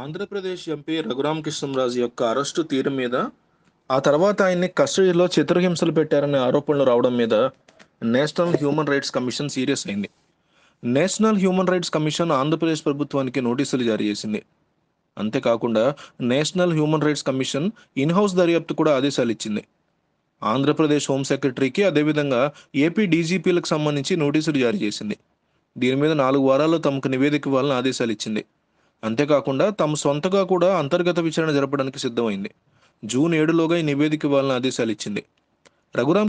Andhra Pradesh MP Raghurama Krishnam Raju యొక్క arrest తీరు మీద ఆ తర్వాత ఆయన్ని కస్టడీలో చిత్రహింసలు పెట్టారనే ఆరోపణలు రావడం మీద national human rights commission serious అయింది national human rights commission Andhra Pradesh ప్రభుత్వానికి నోటీసులు జారీ చేసింది అంతేకాకుండా national human rights commission in house దర్యాప్తు కూడా ఆదేశాలు ఇచ్చింది ఆంధ్రప్రదేశ్ హోమ్ సెక్రటరీకి అదేవిధంగా ఏపీ డీజీపీలకు సంబంధించి నోటీసులు జారీ చేసింది దీని మీద నాలుగు వారాల్లో తమకు నివేదిక ఇవ్వాలని ఆదేశాలు ఇచ్చింది అంతేకాకుండా తమ సొంతగా కూడా అంతర్గత విచారణ జరపడానికి సిద్ధమైంది జూన్ ఏడులోగా ఈ నివేదిక ఇవ్వాలని ఆదేశాలు ఇచ్చింది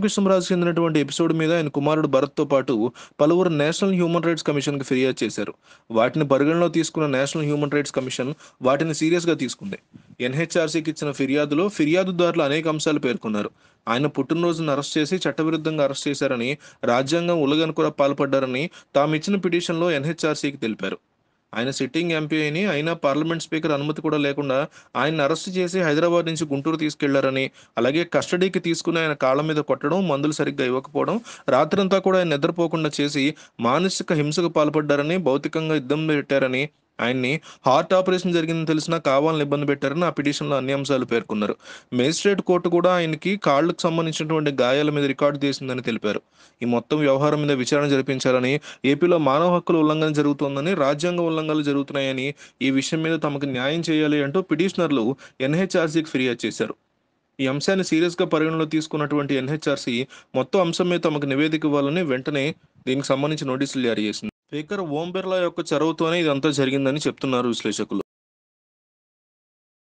కృష్ణరాజు చెందినటువంటి ఎపిసోడ్ మీద ఆయన కుమారుడు భరత్తో పాటు పలువురు నేషనల్ హ్యూమన్ రైట్స్ కమిషన్కి ఫిర్యాదు చేశారు వాటిని పరిగణలో తీసుకున్న నేషనల్ హ్యూమన్ రైట్స్ కమిషన్ వాటిని సీరియస్గా తీసుకుంది ఎన్హెచ్ఆర్సీకి ఇచ్చిన ఫిర్యాదులో ఫిర్యాదుదారులు అనేక అంశాలు పేర్కొన్నారు ఆయన పుట్టినరోజును అరెస్ట్ చేసి చట్టవిరుద్ధంగా అరెస్ట్ చేశారని రాజ్యాంగం ఉలగన్ కూడా పాల్పడ్డారని తాము ఇచ్చిన పిటిషన్లో ఎన్హెచ్ఆర్సీకి తెలిపారు ఆయన సిట్టింగ్ ఎంపీ అని అయినా పార్లమెంట్ స్పీకర్ అనుమతి కూడా లేకుండా ఆయన అరెస్ట్ చేసి హైదరాబాద్ నుంచి గుంటూరు తీసుకెళ్లారని అలాగే కస్టడీకి తీసుకుని ఆయన కాళ్ళ మీద కొట్టడం మందులు సరిగ్గా ఇవ్వకపోవడం రాత్రంతా కూడా ఆయన నిద్రపోకుండా చేసి మానసిక హింసకు పాల్పడ్డారని భౌతికంగా యుద్ధం పెట్టారని ఆయన్ని హార్ట్ ఆపరేషన్ జరిగిందని తెలిసినా కావాలని ఇబ్బంది పెట్టారని ఆ పిటిషన్లో అన్ని అంశాలు పేర్కొన్నారు మేజిస్ట్రేట్ కోర్టు కూడా ఆయనకి కాళ్లకు సంబంధించినటువంటి గాయాల మీద రికార్డు చేసిందని తెలిపారు ఈ మొత్తం వ్యవహారం మీద విచారణ జరిపించాలని ఏపీలో మానవ హక్కుల ఉల్లంఘన జరుగుతోందని రాజ్యాంగ ఉల్లంఘనలు జరుగుతున్నాయని ఈ విషయం మీద తమకు న్యాయం చేయాలి అంటూ పిటిషనర్లు ఎన్హెచ్ఆర్సీకి ఫిర్యాదు చేశారు ఈ అంశాన్ని సీరియస్గా పరిగణలో తీసుకున్నటువంటి ఎన్హెచ్ఆర్సీ మొత్తం అంశం మీద తమకు నివేదిక ఇవ్వాలని వెంటనే దీనికి సంబంధించి నోటీసులు జారీ చేసింది స్పీకర్ ఓం బిర్లా యొక్క చొరవతోనే ఇదంతా జరిగిందని చెప్తున్నారు విశ్లేషకులు